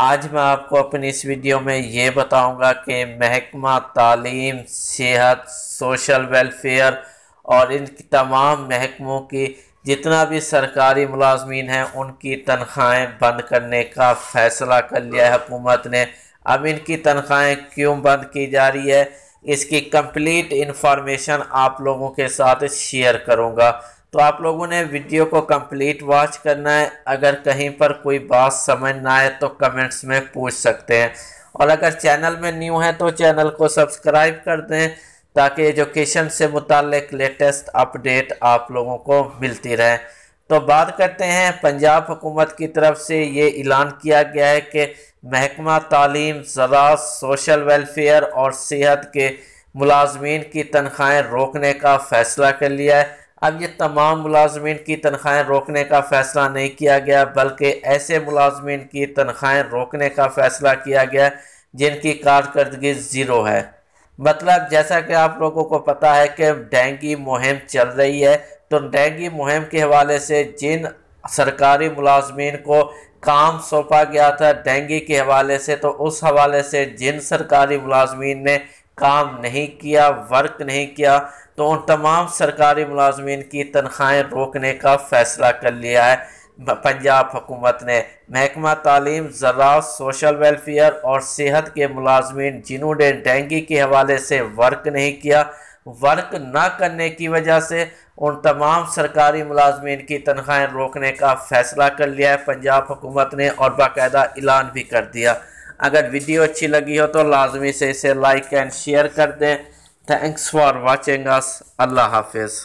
आज मैं आपको अपनी इस वीडियो में ये बताऊंगा कि महकमा तालीम सेहत सोशल वेलफेयर और इन तमाम महकमों की जितना भी सरकारी मुलाजमीन हैं उनकी तनख्वाहें बंद करने का फ़ैसला कर लिया है हुकूमत ने अब इनकी तनख्वाहें क्यों बंद की जा रही है इसकी कंप्लीट इन्फॉर्मेशन आप लोगों के साथ शेयर करूंगा तो आप लोगों ने वीडियो को कंप्लीट वॉच करना है अगर कहीं पर कोई बात समझ ना आए तो कमेंट्स में पूछ सकते हैं और अगर चैनल में न्यू है तो चैनल को सब्सक्राइब कर दें ताकि एजुकेशन से मुतक लेटेस्ट अपडेट आप लोगों को मिलती रहे तो बात करते हैं पंजाब हुकूमत की तरफ से ये ऐलान किया गया है कि महकमा तालीम ज़रात सोशल वेलफेयर और सेहत के मुलाजमीन की तनख्वाहें रोकने का फ़ैसला कर लिया है अब ये तमाम मुलाजमन की तनख्वाहें रोकने का फ़ैसला नहीं किया गया बल्कि ऐसे मुलाजमन की तनख्वाहें रोकने का फ़ैसला किया गया जिनकी कारकर्दगी ज़ीरो है मतलब जैसा कि आप लोगों को पता है कि डेंगी मुहिम चल रही है तो डेंगी मुहिम के हवाले से जिन सरकारी मुलाजमन को काम सौंपा गया था डेंगी के हवाले से तो उस हवाले से जिन सरकारी मुलाजमन ने काम नहीं किया वर्क नहीं किया तो उन तमाम सरकारी मुलाजमन की तनख्वाहें रोकने का फ़ैसला कर लिया है पंजाब हुकूमत ने महकमा तालीम ज़रा सोशल वेलफेयर और सेहत के मुलाजमन जिन्होंने डेंगी के हवाले से वर्क नहीं किया वर्क ना करने की वजह से उन तमाम सरकारी मुलाजमन की तनख्वाहें रोकने का फ़ैसला कर लिया है पंजाब हुकूमत ने और बाकायदा ऐलान भी कर दिया अगर वीडियो अच्छी लगी हो तो लाजमी से इसे लाइक एंड शेयर कर दें थैंक्स फॉर वॉचिंग अस अल्लाह हाफिज़